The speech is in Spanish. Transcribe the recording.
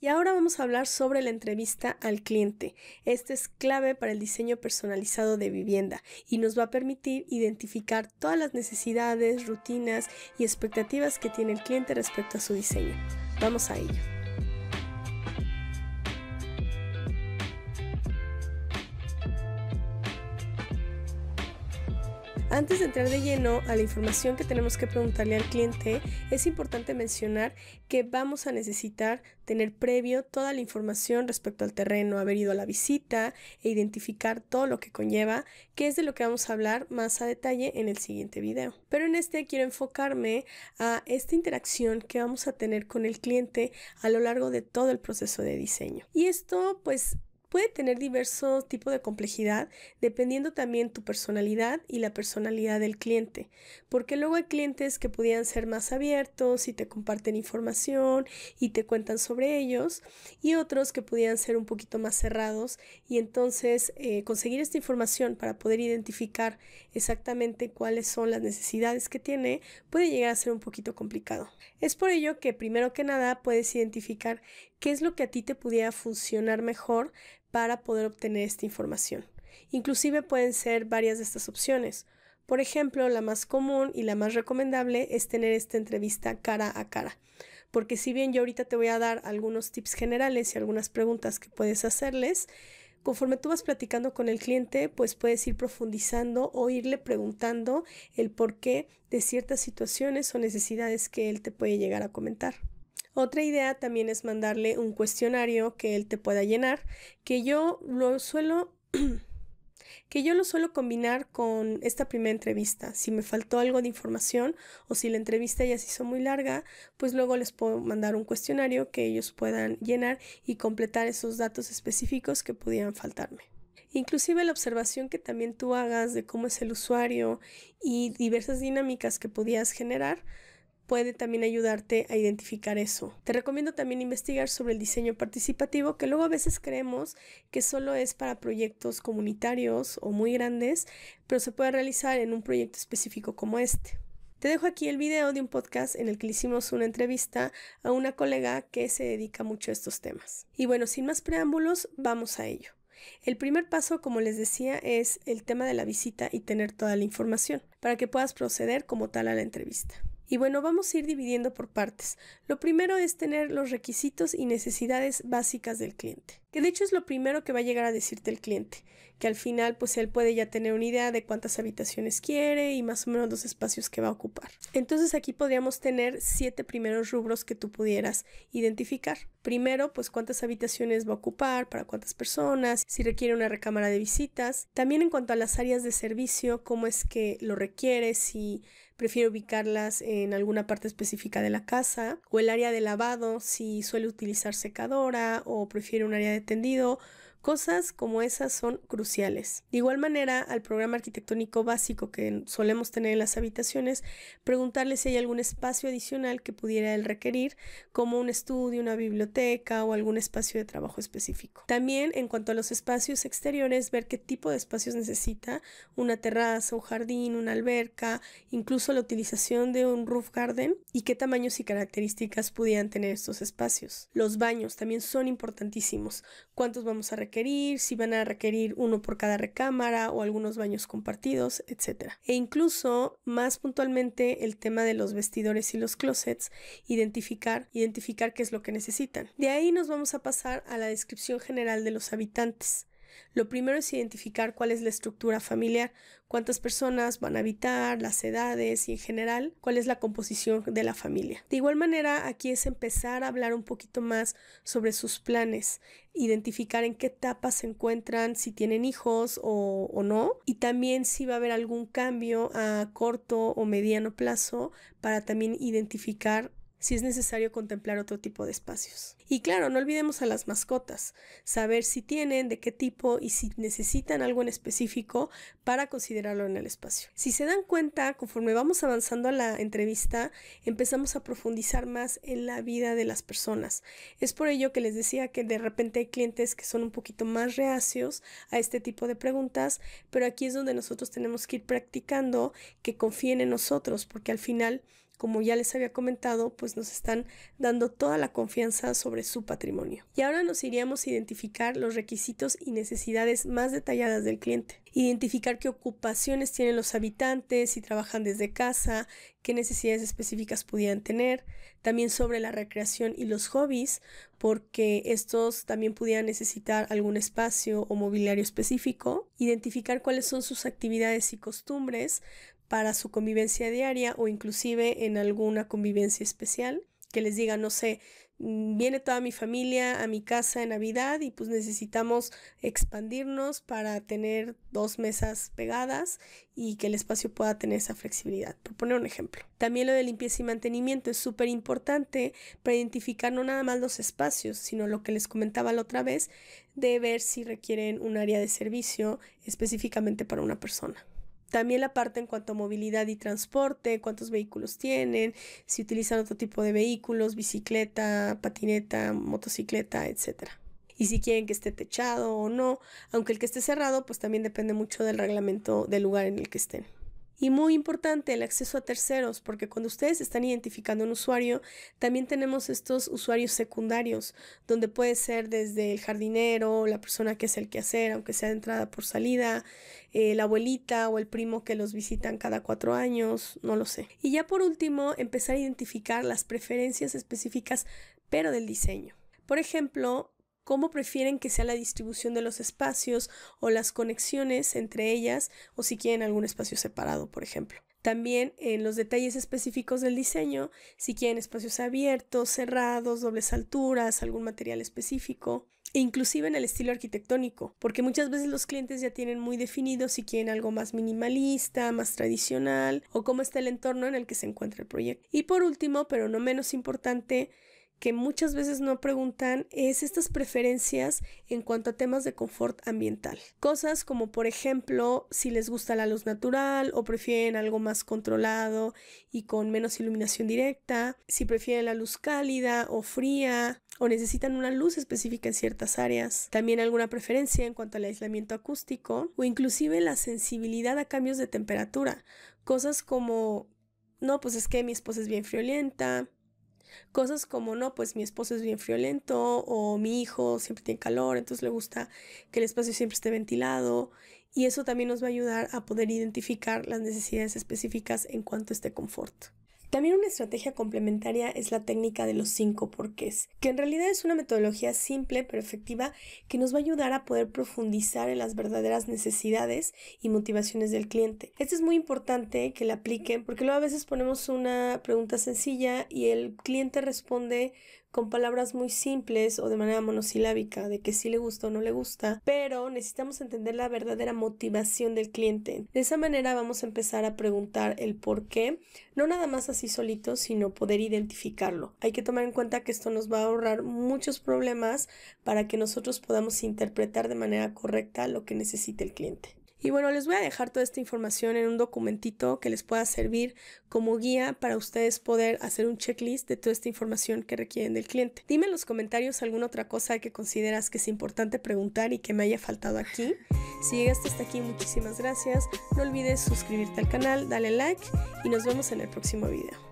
Y ahora vamos a hablar sobre la entrevista al cliente. Esta es clave para el diseño personalizado de vivienda y nos va a permitir identificar todas las necesidades, rutinas y expectativas que tiene el cliente respecto a su diseño. Vamos a ello. Antes de entrar de lleno a la información que tenemos que preguntarle al cliente, es importante mencionar que vamos a necesitar tener previo toda la información respecto al terreno, haber ido a la visita e identificar todo lo que conlleva, que es de lo que vamos a hablar más a detalle en el siguiente video. Pero en este quiero enfocarme a esta interacción que vamos a tener con el cliente a lo largo de todo el proceso de diseño. Y esto pues puede tener diversos tipos de complejidad dependiendo también tu personalidad y la personalidad del cliente, porque luego hay clientes que pudieran ser más abiertos y te comparten información y te cuentan sobre ellos y otros que pudieran ser un poquito más cerrados y entonces eh, conseguir esta información para poder identificar exactamente cuáles son las necesidades que tiene puede llegar a ser un poquito complicado. Es por ello que primero que nada puedes identificar qué es lo que a ti te pudiera funcionar mejor para poder obtener esta información. Inclusive pueden ser varias de estas opciones. Por ejemplo, la más común y la más recomendable es tener esta entrevista cara a cara. Porque si bien yo ahorita te voy a dar algunos tips generales y algunas preguntas que puedes hacerles, conforme tú vas platicando con el cliente, pues puedes ir profundizando o irle preguntando el porqué de ciertas situaciones o necesidades que él te puede llegar a comentar. Otra idea también es mandarle un cuestionario que él te pueda llenar, que yo lo suelo... que yo lo suelo combinar con esta primera entrevista. Si me faltó algo de información o si la entrevista ya se hizo muy larga, pues luego les puedo mandar un cuestionario que ellos puedan llenar y completar esos datos específicos que pudieran faltarme. Inclusive la observación que también tú hagas de cómo es el usuario y diversas dinámicas que podías generar, puede también ayudarte a identificar eso. Te recomiendo también investigar sobre el diseño participativo, que luego a veces creemos que solo es para proyectos comunitarios o muy grandes, pero se puede realizar en un proyecto específico como este. Te dejo aquí el video de un podcast en el que le hicimos una entrevista a una colega que se dedica mucho a estos temas. Y bueno, sin más preámbulos, vamos a ello. El primer paso, como les decía, es el tema de la visita y tener toda la información para que puedas proceder como tal a la entrevista. Y bueno, vamos a ir dividiendo por partes. Lo primero es tener los requisitos y necesidades básicas del cliente que de hecho es lo primero que va a llegar a decirte el cliente, que al final pues él puede ya tener una idea de cuántas habitaciones quiere y más o menos los espacios que va a ocupar. Entonces aquí podríamos tener siete primeros rubros que tú pudieras identificar. Primero, pues cuántas habitaciones va a ocupar, para cuántas personas, si requiere una recámara de visitas. También en cuanto a las áreas de servicio, cómo es que lo requiere, si prefiere ubicarlas en alguna parte específica de la casa, o el área de lavado, si suele utilizar secadora o prefiere un área de entendido Cosas como esas son cruciales. De igual manera, al programa arquitectónico básico que solemos tener en las habitaciones, preguntarle si hay algún espacio adicional que pudiera él requerir, como un estudio, una biblioteca o algún espacio de trabajo específico. También, en cuanto a los espacios exteriores, ver qué tipo de espacios necesita, una terraza, un jardín, una alberca, incluso la utilización de un roof garden y qué tamaños y características pudieran tener estos espacios. Los baños también son importantísimos. ¿Cuántos vamos a requerir? requerir, si van a requerir uno por cada recámara o algunos baños compartidos, etcétera, E incluso, más puntualmente, el tema de los vestidores y los closets, identificar, identificar qué es lo que necesitan. De ahí nos vamos a pasar a la descripción general de los habitantes. Lo primero es identificar cuál es la estructura familiar, cuántas personas van a habitar, las edades y en general cuál es la composición de la familia. De igual manera, aquí es empezar a hablar un poquito más sobre sus planes, identificar en qué etapa se encuentran, si tienen hijos o, o no, y también si va a haber algún cambio a corto o mediano plazo para también identificar si es necesario contemplar otro tipo de espacios. Y claro, no olvidemos a las mascotas, saber si tienen, de qué tipo y si necesitan algo en específico para considerarlo en el espacio. Si se dan cuenta, conforme vamos avanzando a la entrevista, empezamos a profundizar más en la vida de las personas. Es por ello que les decía que de repente hay clientes que son un poquito más reacios a este tipo de preguntas, pero aquí es donde nosotros tenemos que ir practicando que confíen en nosotros, porque al final como ya les había comentado, pues nos están dando toda la confianza sobre su patrimonio. Y ahora nos iríamos a identificar los requisitos y necesidades más detalladas del cliente. Identificar qué ocupaciones tienen los habitantes, si trabajan desde casa, qué necesidades específicas pudieran tener, también sobre la recreación y los hobbies, porque estos también pudieran necesitar algún espacio o mobiliario específico, identificar cuáles son sus actividades y costumbres para su convivencia diaria o inclusive en alguna convivencia especial, que les diga, no sé, mm, viene toda mi familia a mi casa en Navidad y pues necesitamos expandirnos para tener dos mesas pegadas y que el espacio pueda tener esa flexibilidad, por poner un ejemplo. También lo de limpieza y mantenimiento es súper importante para identificar no nada más los espacios, sino lo que les comentaba la otra vez, de ver si requieren un área de servicio específicamente para una persona. También la parte en cuanto a movilidad y transporte, cuántos vehículos tienen, si utilizan otro tipo de vehículos, bicicleta, patineta, motocicleta, etc. Y si quieren que esté techado o no, aunque el que esté cerrado, pues también depende mucho del reglamento del lugar en el que estén. Y muy importante el acceso a terceros, porque cuando ustedes están identificando un usuario, también tenemos estos usuarios secundarios, donde puede ser desde el jardinero, la persona que es el quehacer, aunque sea de entrada por salida, eh, la abuelita o el primo que los visitan cada cuatro años, no lo sé. Y ya por último, empezar a identificar las preferencias específicas, pero del diseño. Por ejemplo, cómo prefieren que sea la distribución de los espacios o las conexiones entre ellas o si quieren algún espacio separado, por ejemplo. También en los detalles específicos del diseño, si quieren espacios abiertos, cerrados, dobles alturas, algún material específico e inclusive en el estilo arquitectónico, porque muchas veces los clientes ya tienen muy definido si quieren algo más minimalista, más tradicional o cómo está el entorno en el que se encuentra el proyecto. Y por último, pero no menos importante, que muchas veces no preguntan es estas preferencias en cuanto a temas de confort ambiental. Cosas como por ejemplo si les gusta la luz natural o prefieren algo más controlado y con menos iluminación directa, si prefieren la luz cálida o fría o necesitan una luz específica en ciertas áreas, también alguna preferencia en cuanto al aislamiento acústico o inclusive la sensibilidad a cambios de temperatura, cosas como no, pues es que mi esposa es bien friolenta, Cosas como, no, pues mi esposo es bien friolento o mi hijo siempre tiene calor, entonces le gusta que el espacio siempre esté ventilado y eso también nos va a ayudar a poder identificar las necesidades específicas en cuanto a este confort. También una estrategia complementaria es la técnica de los cinco porqués, que en realidad es una metodología simple pero efectiva que nos va a ayudar a poder profundizar en las verdaderas necesidades y motivaciones del cliente. Esto es muy importante que la apliquen porque luego a veces ponemos una pregunta sencilla y el cliente responde con palabras muy simples o de manera monosilábica, de que sí le gusta o no le gusta, pero necesitamos entender la verdadera motivación del cliente. De esa manera vamos a empezar a preguntar el por qué, no nada más así solito, sino poder identificarlo. Hay que tomar en cuenta que esto nos va a ahorrar muchos problemas para que nosotros podamos interpretar de manera correcta lo que necesita el cliente. Y bueno, les voy a dejar toda esta información en un documentito que les pueda servir como guía para ustedes poder hacer un checklist de toda esta información que requieren del cliente. Dime en los comentarios alguna otra cosa que consideras que es importante preguntar y que me haya faltado aquí. Si llegaste hasta aquí, muchísimas gracias. No olvides suscribirte al canal, dale like y nos vemos en el próximo video.